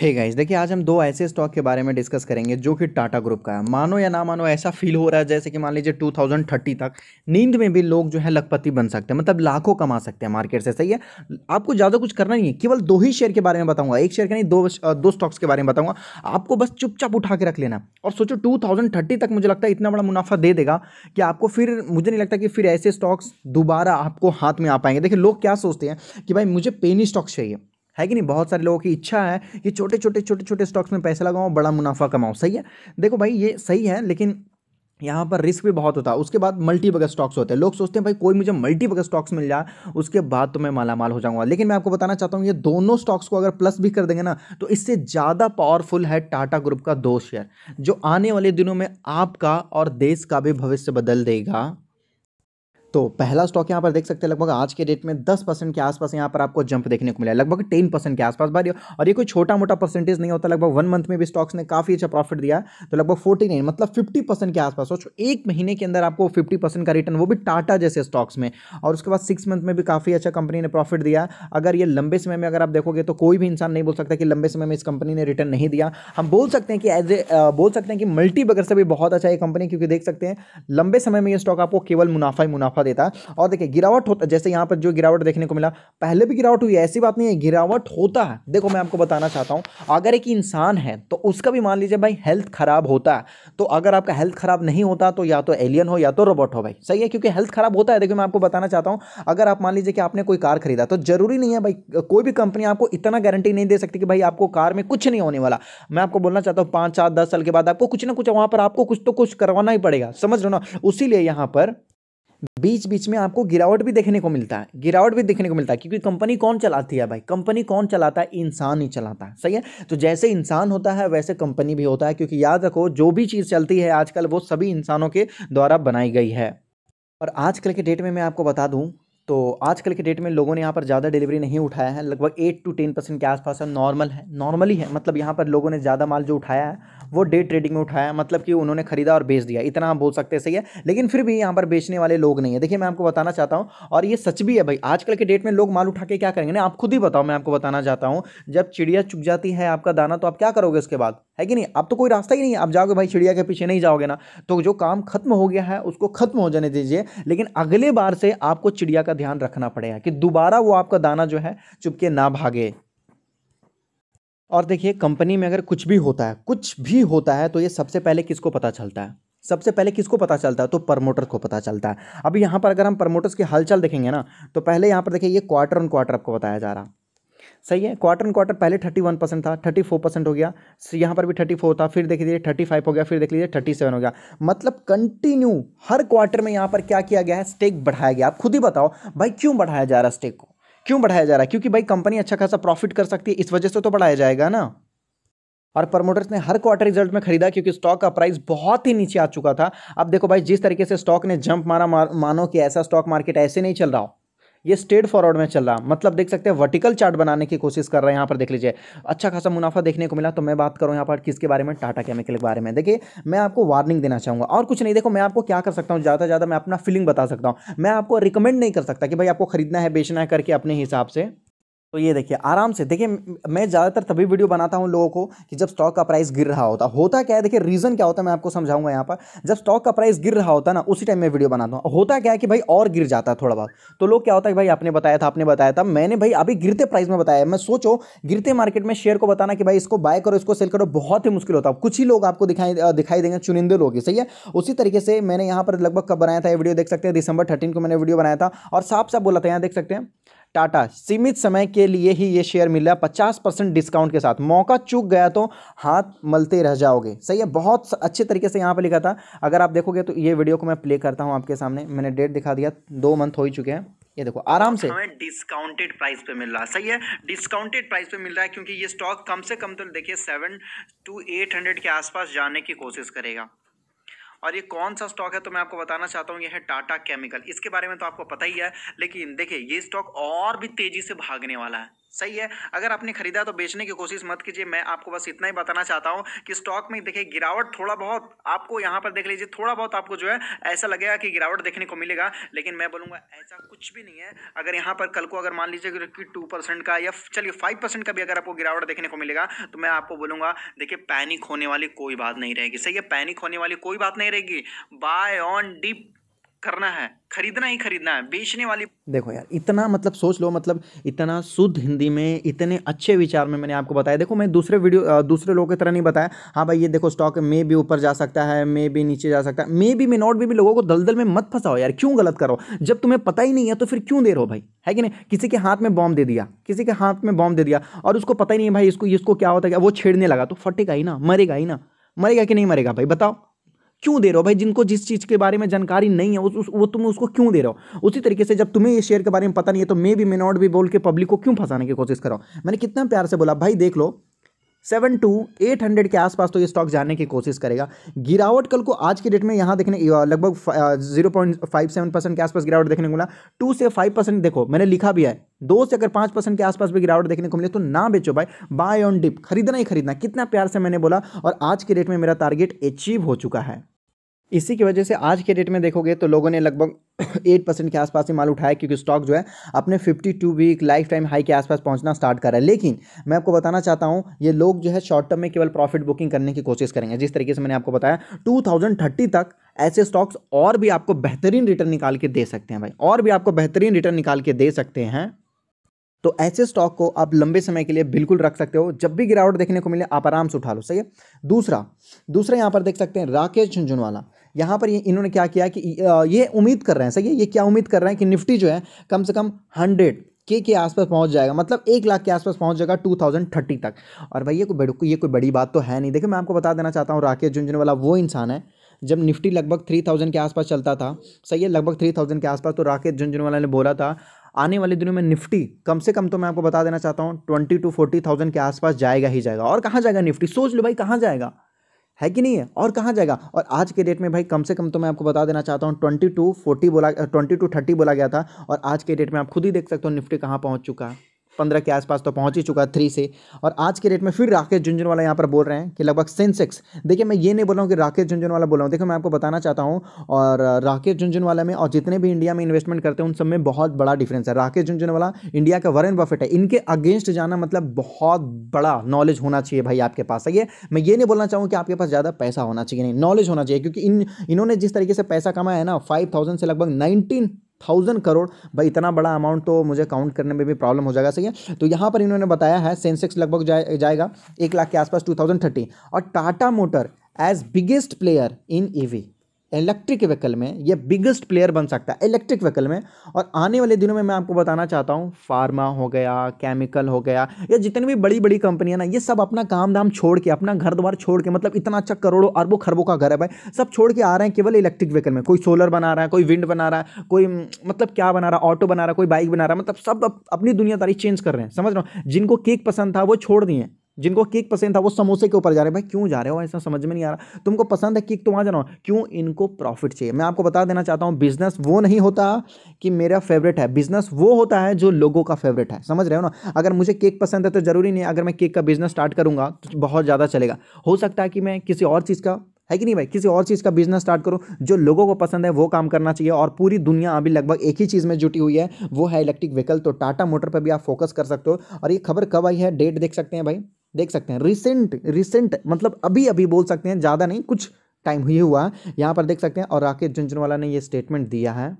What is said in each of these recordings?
हे hey guys देखिए आज हम दो ऐसे स्टॉक के बारे में डिस्कस करेंगे जो कि टाटा ग्रुप का है मानो या ना मानो ऐसा फील हो रहा है जैसे कि मान लीजिए 2030 तक नींद में भी लोग जो है लखपति बन सकते हैं मतलब लाखों कमा सकते हैं मार्केट से सही है आपको ज़्यादा कुछ करना नहीं है केवल दो ही शेयर के बारे में बताऊंगा एक शेयर के नहीं दो दो स्टॉक्स के बारे में बताऊंगा आपको बस चुपचाप उठा के रख लेना और सोचो टू तक मुझे लगता है इतना बड़ा मुनाफा दे देगा कि आपको फिर मुझे नहीं लगता कि फिर ऐसे स्टॉक्स दोबारा आपको हाथ में आ पाएंगे देखिए लोग क्या सोचते हैं कि भाई मुझे पेनी स्टॉक्स चाहिए है कि नहीं बहुत सारे लोगों की इच्छा है कि छोटे छोटे छोटे छोटे स्टॉक्स में पैसे लगाओ बड़ा मुनाफा कमाओ सही है देखो भाई ये सही है लेकिन यहाँ पर रिस्क भी बहुत होता है उसके बाद मल्टी बगर स्टॉक्स होते हैं लोग सोचते हैं भाई कोई मुझे मल्टी बगर स्टॉक्स मिल जाए उसके बाद तो मैं मालामाल हो जाऊंगा लेकिन मैं आपको बताना चाहता हूँ ये दोनों स्टॉक्स को अगर प्लस भी कर देंगे ना तो इससे ज़्यादा पावरफुल है टाटा ग्रुप का दो शेयर जो आने वाले दिनों में आपका और देश का भी भविष्य बदल देगा तो पहला स्टॉक यहाँ पर देख सकते हैं लगभग आज के डेट में दस परसेंट के आसपास यहाँ पर आपको जंप देखने को मिला है लगभग टेन परसेंट के आसपास बारी और ये कोई छोटा मोटा परसेंटेज नहीं होता लगभग वन मंथ में भी स्टॉक्स ने काफ़ी अच्छा प्रॉफिट दिया तो लगभग फोर्टी नाइन मतलब फिफ्टी परसेंट के आसपास सोचो एक महीने के अंदर आपको फिफ्टी परसेंट का रिटर्न वो भी टाटा जैसे स्टॉक्स में और उसके बाद सिक्स मंथ में भी काफ़ी अच्छा कंपनी ने प्रॉफिट दिया अगर ये लंबे समय में अगर आप देखोगे तो कोई भी इंसान नहीं बोल सकता कि लंबे समय में इस कंपनी ने रिटर्न नहीं दिया हम बोल सकते हैं कि एज ए बोल सकते हैं कि मल्टी बगर से भी बहुत अच्छा ये कंपनी क्योंकि देख सकते हैं लंबे समय में यह स्टॉक आपको केवल मुनाफा ही मुनाफा देता है और देखिए गिरावट होता जैसे यहाँ पर जो गिरावट देखने को मिला पहले भी गिरावट हुई ऐसी बात नहीं है गिरावट होता है देखो मैं आपको बताना चाहता हूँ अगर एक इंसान है तो उसका भी मान लीजिए भाई हेल्थ खराब होता है तो अगर आपका हेल्थ खराब नहीं होता तो या तो एलियन हो या तो रोबोट हो भाई सही है क्योंकि हेल्थ खराब होता है देखिए मैं आपको बताना चाहता हूँ अगर आप मान लीजिए कि आपने कोई कार खरीदा तो जरूरी नहीं है भाई कोई भी कंपनी आपको इतना गारंटी नहीं दे सकती कि भाई आपको कार में कुछ नहीं होने वाला मैं आपको बोलना चाहता हूँ पाँच सात दस साल के बाद आपको कुछ ना कुछ वहाँ पर आपको कुछ तो कुछ करवाना ही पड़ेगा समझ लो ना उसीलिए यहाँ पर बीच बीच में आपको गिरावट भी देखने को मिलता है गिरावट भी देखने को मिलता है क्योंकि कंपनी कौन चलाती है भाई कंपनी कौन चलाता है इंसान ही चलाता है सही है तो जैसे इंसान होता है वैसे कंपनी भी होता है क्योंकि याद रखो जो भी चीज़ चलती है आजकल वो सभी इंसानों के द्वारा बनाई गई है और आजकल के डेट में मैं आपको बता दूँ तो आजकल के डेट में लोगों ने यहाँ पर ज़्यादा डिलीवरी नहीं उठाया है लगभग एट टू टेन परसेंट के आसपास है नॉर्मल है नॉर्मली है मतलब यहाँ पर लोगों ने ज़्यादा माल जो उठाया है वो डे ट्रेडिंग में उठाया मतलब कि उन्होंने खरीदा और बेच दिया इतना हम बोल सकते हैं सही है लेकिन फिर भी यहाँ पर बेचने वाले लोग नहीं है देखिए मैं आपको बताना चाहता हूँ और ये सच भी है भाई आजकल के डेट में लोग माल उठा के क्या करेंगे नहीं आप खुद ही बताओ मैं आपको बताना चाहता हूँ जब चिड़िया चुक जाती है आपका दाना तो आप क्या करोगे उसके बाद है कि नहीं अब तो कोई रास्ता ही नहीं है आप जाओगे भाई चिड़िया के पीछे नहीं जाओगे ना तो जो काम खत्म हो गया है उसको खत्म हो जाने दीजिए लेकिन अगले बार से आपको चिड़िया का ध्यान रखना पड़ेगा कि दोबारा वो आपका दाना जो है चुपके ना भागे और देखिए कंपनी में अगर कुछ भी होता है कुछ भी होता है तो ये सबसे पहले किसको पता चलता है सबसे पहले किसको पता चलता है तो प्रमोटर को पता चलता है अभी यहाँ पर अगर हम प्रमोटर्स की हलचल देखेंगे ना तो पहले यहाँ पर देखिए ये क्वार्टर ऑन क्वार्टर आपको बताया जा रहा सही है क्वार्टर क्वार्टर पहले थर्टी वन परसेंट था थर्टी फोर परसेंट हो गया यहाँ पर भी थर्टी फोर था फिर देख लीजिए थर्टी फाइव हो गया फिर देख लीजिए थर्टी सेवन हो गया मतलब कंटिन्यू हर क्वार्टर में यहाँ पर क्या किया गया है स्टेक बढ़ाया गया आप खुद ही बताओ भाई क्यों बढ़ाया जा रहा है स्टेक को क्यों बढ़ाया जा रहा है क्योंकि भाई कंपनी अच्छा खासा प्रॉफिट कर सकती है इस वजह से तो बढ़ाया जाएगा ना और प्रमोटर्स ने हर क्वार्टर रिजल्ट में खरीदा क्योंकि स्टॉक का प्राइस बहुत ही नीचे आ चुका था अब देखो भाई जिस तरीके से स्टॉक ने जंप मारा मानो कि ऐसा स्टॉक मार्केट ऐसे नहीं चल रहा हो ये स्टेट फॉरवर्ड में चल रहा मतलब देख सकते हैं वर्टिकल चार्ट बनाने की कोशिश कर रहे हैं यहाँ पर देख लीजिए अच्छा खासा मुनाफा देखने को मिला तो मैं बात करूँ यहाँ पर किसके बारे में टाटा केमिकल के बारे में देखिए मैं आपको वार्निंग देना चाहूँगा और कुछ नहीं देखो मैं आपको क्या कर सकता हूँ ज़्यादा ज़्यादा मैं अपना फीलिंग बता सकता हूँ मैं आपको रिकमेंड नहीं कर सकता कि भाई आपको खरीदना है बेचना है करके अपने हिसाब से तो ये देखिए आराम से देखिए मैं ज़्यादातर तभी वीडियो बनाता हूँ लोगों को कि जब स्टॉक का प्राइस गिर रहा होता होता क्या है देखिए रीज़न क्या होता है मैं आपको समझाऊंगा यहाँ पर जब स्टॉक का प्राइस गिर रहा होता है ना उसी टाइम मैं वीडियो बनाता हूँ होता क्या है कि भाई और गिर जाता है थोड़ा बहुत तो लोग क्या होता है भाई आपने बताया था आपने बताया था मैंने भाई अभी गिरते प्राइस में बताया मैं सोचो गिरते मार्केट में शेयर को बताना कि भाई इसको बाय करो इसको सेल करो बहुत ही मुश्किल होता है कुछ ही लोग आपको दिखाई दिखाई देंगे चुनिंदे लोग सही है उसी तरीके से मैंने यहाँ पर लगभग कब बनाया था ये वीडियो देख सकते हैं दिसंबर थर्टीन को मैंने वीडियो बनाया था और साफ साफ बोला था यहाँ देख सकते हैं टाटा सीमित समय के लिए ही ये शेयर मिला पचास परसेंट डिस्काउंट के साथ मौका चूक गया तो हाथ मलते रह जाओगे सही है बहुत अच्छे तरीके से यहाँ पर लिखा था अगर आप देखोगे तो ये वीडियो को मैं प्ले करता हूँ आपके सामने मैंने डेट दिखा दिया दो मंथ हो ही चुके हैं ये देखो आराम से हमें डिस्काउंटेड प्राइस पे मिल रहा है सही है डिस्काउंटेड प्राइस पे मिल रहा है क्योंकि ये स्टॉक कम से कम तो देखिए सेवन टू एट हंड्रेड के आसपास जाने की कोशिश करेगा और ये कौन सा स्टॉक है तो मैं आपको बताना चाहता हूँ ये है टाटा केमिकल इसके बारे में तो आपको पता ही है लेकिन देखिए ये स्टॉक और भी तेजी से भागने वाला है सही है अगर आपने खरीदा तो बेचने की कोशिश मत कीजिए मैं आपको बस इतना ही बताना चाहता हूँ कि स्टॉक में देखिए गिरावट थोड़ा बहुत आपको यहाँ पर देख लीजिए थोड़ा बहुत आपको जो है ऐसा लगेगा कि गिरावट देखने को मिलेगा लेकिन मैं बोलूँगा ऐसा कुछ भी नहीं है अगर यहाँ पर कल को अगर मान लीजिए कि टू परसेंट का या चलिए फाइव परसेंट का भी अगर आपको गिरावट देखने को मिलेगा तो मैं आपको बोलूँगा देखिए पैनिक होने वाली कोई बात नहीं रहेगी सही है पैनिक होने वाली कोई बात नहीं रहेगी बाय ऑन डिप करना है खरीदना ही खरीदना है बेचने वाली देखो यार इतना मतलब सोच लो मतलब इतना शुद्ध हिंदी में इतने अच्छे विचार में मैंने आपको बताया देखो मैं दूसरे वीडियो दूसरे लोगों की तरह नहीं बताया हाँ भाई ये देखो स्टॉक मे भी ऊपर जा सकता है मे भी नीचे जा सकता है मे भी मे नॉट भी, भी लोगों को दलदल में मत फंसाओ यार क्यों गलत करो जब तुम्हें पता ही नहीं है तो फिर क्यों दे रहो भाई है कि नहीं किसी के हाथ में बॉम्ब दे दिया किसी के हाथ में बॉम्ब दे दिया और उसको पता ही नहीं है भाई इसको इसको क्या होता है वो छेड़ने लगा तो फटेगा ही ना मरेगा ही ना मरेगा कि नहीं मरेगा भाई बताओ क्यों दे रहे हो भाई जिनको जिस चीज़ के बारे में जानकारी नहीं है उस, उस वो तुम उसको क्यों दे रहे हो उसी तरीके से जब तुम्हें ये शेयर के बारे में पता नहीं है तो मैं भी मे नॉट भी बोल के पब्लिक को क्यों फंसाने की कोशिश कर रहा हूं मैंने कितना प्यार से बोला भाई देख लो सेवन टू एट हंड्रेड के आसपास तो ये स्टॉक जाने की कोशिश करेगा गिरावट कल को आज के डेट में यहाँ देखने लगभग zero point five seven percent के आसपास गिरावट देखने को मिला टू से फाइव परसेंट देखो मैंने लिखा भी है दो से अगर पाँच परसेंट के आसपास भी गिरावट देखने को मिले तो ना बेचो भाई बाय ऑन डिप खरीदना ही खरीदना कितना प्यार से मैंने बोला और आज के डेट में मेरा टारगेट अचीव हो चुका है इसी की वजह से आज के डेट में देखोगे तो लोगों ने लगभग एट परसेंट के आसपास ही माल उठाया क्योंकि स्टॉक जो है अपने fifty two week life time high के आसपास पहुंचना स्टार्ट कर रहा है लेकिन मैं आपको बताना चाहता हूं ये लोग जो है शॉर्ट टर्म में केवल प्रॉफिट बुकिंग करने की कोशिश करेंगे जिस तरीके से मैंने आपको बताया टू तक ऐसे स्टॉक्स और भी आपको बेहतरीन रिटर्न निकाल के दे सकते हैं भाई और भी आपको बेहतरीन रिटर्न निकाल के दे सकते हैं तो ऐसे स्टॉक को आप लंबे समय के लिए बिल्कुल रख सकते हो जब भी गिरावट देखने को मिले आप आराम से उठा लो सही है दूसरा दूसरा यहां पर देख सकते हैं राकेश झुंझुनवाला यहाँ पर ये इन्होंने क्या किया कि ये उम्मीद कर रहे हैं सही है ये क्या उम्मीद कर रहे हैं कि निफ्टी जो है कम से कम हंड्रेड के के आसपास पहुंच जाएगा मतलब एक लाख के आसपास पहुंच जाएगा टू थाउजेंड थर्टी तक और भाई ये कोई बड़ी ये कोई बड़ी बात तो है नहीं देखिए मैं आपको बता देना चाहता हूँ राकेश झुंझुनवाला वो इंसान है जब निफ्टी लगभग थाउजेंड के आसपास चलता था सही है लगभग थाउजेंड के आसपास तो राकेश झुंझुनवाला ने बोला था आने वाले दिनों में निफ्टी कम से कम तो मैं आपको बता देना चाहता हूँ ट्वेंटी टू फोर्टी थाउजेंड के आसपास जाएगा ही जाएगा और कहाँ जाएगा निफ्टी सोच लो भाई कहाँ जाएगा है कि नहीं है और कहाँ जाएगा और आज के डेट में भाई कम से कम तो मैं आपको बता देना चाहता हूँ ट्वेंटी टू फोर्टी बोला ट्वेंटी टू थर्टी बोला गया था और आज के डेट में आप खुद ही देख सकते हो निफ्टी कहाँ पहुँच चुका है पंद्रह के आसपास तो पहुंच ही चुका थ्री से और आज के डेट में फिर राकेश झुंझुनवाला यहाँ पर बोल रहे हैं कि लगभग सेंसेक्स देखिए मैं ये नहीं बोल रहा हूँ कि राकेश झुंझुनवाला बोल रहा हूँ देखो मैं आपको बताना चाहता हूँ और राकेश झुंझुनवाला में और जितने भी इंडिया में इन्वेस्टमेंट करते हैं उन सब में बहुत बड़ा डिफरेंस है राकेश झुंझुनवाला इंडिया का वरेन बफेट है इनके अगेंस्ट जाना मतलब बहुत बड़ा नॉलेज होना चाहिए भाई आपके पास सही है मैं ये नहीं बोलना चाहूँ कि आपके पास ज़्यादा पैसा होना चाहिए नहीं नॉलेज होना चाहिए क्योंकि इन इन्होंने जिस तरीके से पैसा कमाया है ना फाइव से लगभग नाइनटीन थाउजेंड करोड़ भाई इतना बड़ा अमाउंट तो मुझे काउंट करने में भी प्रॉब्लम हो जाएगा सही है तो यहाँ पर इन्होंने बताया है सेंसेक्स लगभग जाए, जाएगा एक लाख के आसपास टू थाउजेंड थर्टी और Tata motor as biggest player in EV electric vehicle में ये बिगेस्ट प्लेयर बन सकता है इलेक्ट्रिक व्हीकल में और आने वाले दिनों में मैं आपको बताना चाहता हूँ फार्मा हो गया केमिकल हो गया या जितनी भी बड़ी बड़ी कंपनियाँ ना ये सब अपना काम धाम छोड़ के अपना घर द्वार छोड़ के मतलब इतना अच्छा करोड़ों अरबों खरबों का घर है भाई सब छोड़ के आ रहे हैं केवल इलेक्ट्रिक व्हीकल में कोई सोलर बना रहा है कोई विंड बना रहा है कोई मतलब क्या बना रहा है ऑटो बना रहा है कोई बाइक बना रहा है मतलब सब अपनी दुनियादारी चेंज कर रहे हैं समझ रहा हूँ जिनको केक पसंद था वो छोड़ दिए जिनको केक पसंद था वो समोसे के ऊपर जा रहे हैं भाई क्यों जा रहे हो ऐसा समझ में नहीं आ रहा तुमको पसंद है केक तो वहाँ जाना क्यों इनको प्रॉफिट चाहिए मैं आपको बता देना चाहता हूँ बिजनेस वो नहीं होता कि मेरा फेवरेट है बिजनेस वो होता है जो लोगों का फेवरेट है समझ रहे हो ना अगर मुझे केक पसंद है तो ज़रूरी नहीं अगर मैं केक का बिजनेस स्टार्ट करूँगा तो बहुत ज़्यादा चलेगा हो सकता है कि मैं किसी और चीज़ का है कि नहीं भाई किसी और चीज़ का बिजनेस स्टार्ट करो जो लोगों को पसंद है वो काम करना चाहिए और पूरी दुनिया अभी लगभग एक ही चीज़ में जुटी हुई है वो है इलेक्ट्रिक व्हीकल तो टाटा मोटर पर भी आप फोकस कर सकते हो और ये खबर कब आई है डेट देख सकते हैं भाई देख सकते हैं रिसेंट रिसेंट मतलब अभी अभी बोल सकते हैं ज़्यादा नहीं कुछ टाइम ही हुआ यहाँ पर देख सकते हैं और राकेश झुंझुनवाला ने ये स्टेटमेंट दिया है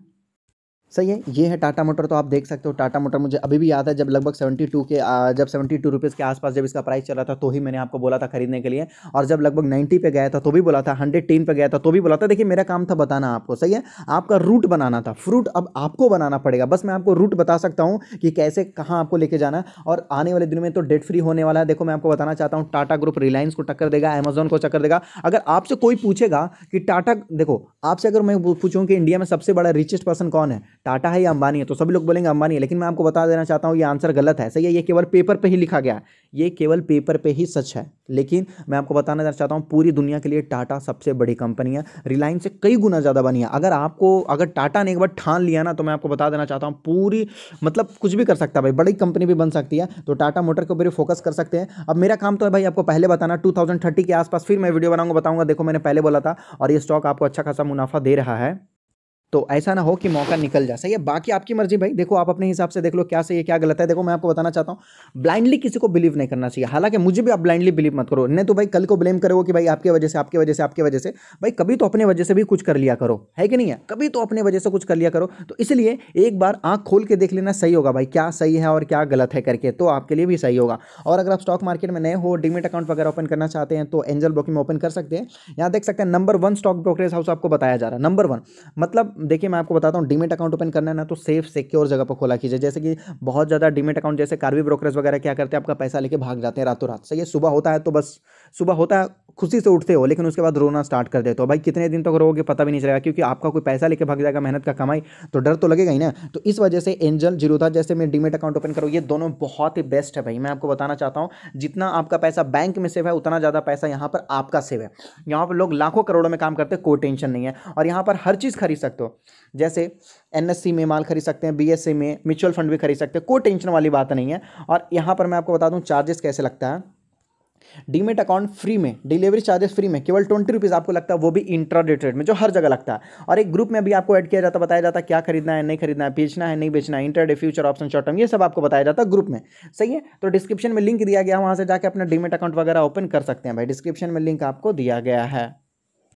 सही है ये है टाटा मोटर तो आप देख सकते हो टाटा मोटर मुझे अभी भी याद है जब लगभग सेवेंटी टू के जब सेवेंटी टू रुपीज़ के आसपास जब इसका प्राइस चला था तो ही मैंने आपको बोला था खरीदने के लिए और जब लगभग नाइन्टी पे गया था तो भी बोला था हंड्रेड टेन पे गया था तो भी बोला था देखिए मेरा काम था बताना आपको सही है आपका रूट बनाना था फ्रूट अब आपको बनाना पड़ेगा बस मैं आपको रूट बता सकता हूँ कि कैसे कहाँ आपको लेके जाना है और आने वाले दिन में तो डेट फ्री होने वाला है देखो मैं आपको बताना चाहता हूँ टाटा ग्रुप रिलायंस को टक्कर देगा अमेजोन को टक्कर देगा अगर आपसे कोई पूछेगा कि टाटा देखो आपसे अगर मैं पूछूँ कि इंडिया में सबसे बड़ा रिचेस्ट पर्सन कौन है टाटा है या अंबानी है तो सभी लोग बोलेंगे अंबानी है लेकिन मैं आपको बता देना चाहता हूँ ये आंसर गलत है सही है ये केवल पेपर पे ही लिखा गया है ये केवल पेपर पे ही सच है लेकिन मैं आपको बताना देना चाहता हूँ पूरी दुनिया के लिए टाटा सबसे बड़ी कंपनी है रिलायंस से कई गुना ज़्यादा बनी है अगर आपको अगर टाटा ने एक बार ठान लिया ना तो मैं आपको बता देना चाहता हूँ पूरी मतलब कुछ भी कर सकता है भाई बड़ी कंपनी भी बन सकती है तो टाटा मोटर के ऊपर फोकस कर सकते हैं अब मेरा काम तो है भाई आपको पहले बताना टू के आसपास फिर मैं वीडियो बनाऊंगा बताऊंगा देखो मैंने पहले बोला था और ये स्टॉक आपको अच्छा खासा मुनाफा दे रहा है तो ऐसा ना हो कि मौका निकल जाए सही है बाकी आपकी मर्जी भाई देखो आप अपने हिसाब से देख लो क्या सही है क्या गलत है देखो मैं आपको बताना चाहता हूँ ब्लाइंडली किसी को बिलीव नहीं करना चाहिए हालांकि मुझे भी आप ब्लाइंडली बिलीव मत करो नहीं तो भाई कल को ब्लेम करो कि भाई आपकी वजह से आपकी वजह से आपकी वजह से भाई कभी तो अपने वजह से भी कुछ कर लिया करो है कि नहीं है कभी तो अपने वजह से कुछ कर लिया करो तो इसलिए एक बार आँख खोल के देख लेना सही होगा भाई क्या सही है और क्या गलत है करके तो आपके लिए भी सही होगा और अगर आप स्टॉक मार्केट में नए हो डिमिट अकाउंट वगैरह ओपन करना चाहते हैं तो एंजल ब्रोकिंग में ओपन कर सकते हैं यहाँ देख सकते हैं number one stock brokerage house आपको बताया जा रहा है नंबर वन मतलब देखिए मैं आपको बताता हूँ डीमेट अकाउंट ओपन करना है ना तो सेफ सिक्योर जगह पर खोला कीजिए जैसे कि बहुत ज़्यादा डीमेट अकाउंट जैसे कार्वी ब्रोकरेज वगैरह क्या करते हैं आपका पैसा लेके भाग जाते हैं रातों रात सही है सुबह होता है तो बस सुबह होता है खुशी से उठते हो लेकिन उसके बाद रोना स्टार्ट कर देते हो भाई कितने दिन तक तो रोगे पता भी नहीं चलेगा क्योंकि आपका कोई पैसा लेके भाग जाएगा मेहनत का कमाई तो डर तो लगेगा ही ना तो इस वजह से एंजल जीरोधा जैसे मैं डीमेट अकाउंट ओपन करूँ ये दोनों बहुत ही बेस्ट है भाई मैं आपको बताना चाहता हूँ जितना आपका पैसा बैंक में सेव है उतना ज़्यादा पैसा यहाँ पर आपका सेव है यहाँ पर लोग लाखों करोड़ों में काम करते हैं कोई टेंशन नहीं है और यहाँ पर हर चीज़ खरीद सकते हो जैसे एन में माल खरीद सकते हैं बी में म्यूचुअल फंड भी खरीद सकते हैं कोई टेंशन वाली बात नहीं है और यहाँ पर मैं आपको बता दूँ चार्जेस कैसे लगता है डीमेट अकाउंट फ्री में डिलीवरी चार्जेस फ्री में केवल ट्वेंटी रुपीज़ आपको लगता है वो भी इंट्रा ट्रेड में जो हर जगह लगता है और एक ग्रुप में भी आपको ऐड किया जाता है बताया जाता है क्या खरीदना है नहीं खरीदना है बेचना है नहीं बेचना है intraday future option short term ये सब आपको बताया जाता है ग्रुप में सही है तो डिस्क्रिप्शन में लिंक दिया गया वहाँ से जाकर अपना डीमेट अकाउंट वगैरह ओपन कर सकते हैं भाई डिस्क्रिप्शन में लिंक आपको दिया गया है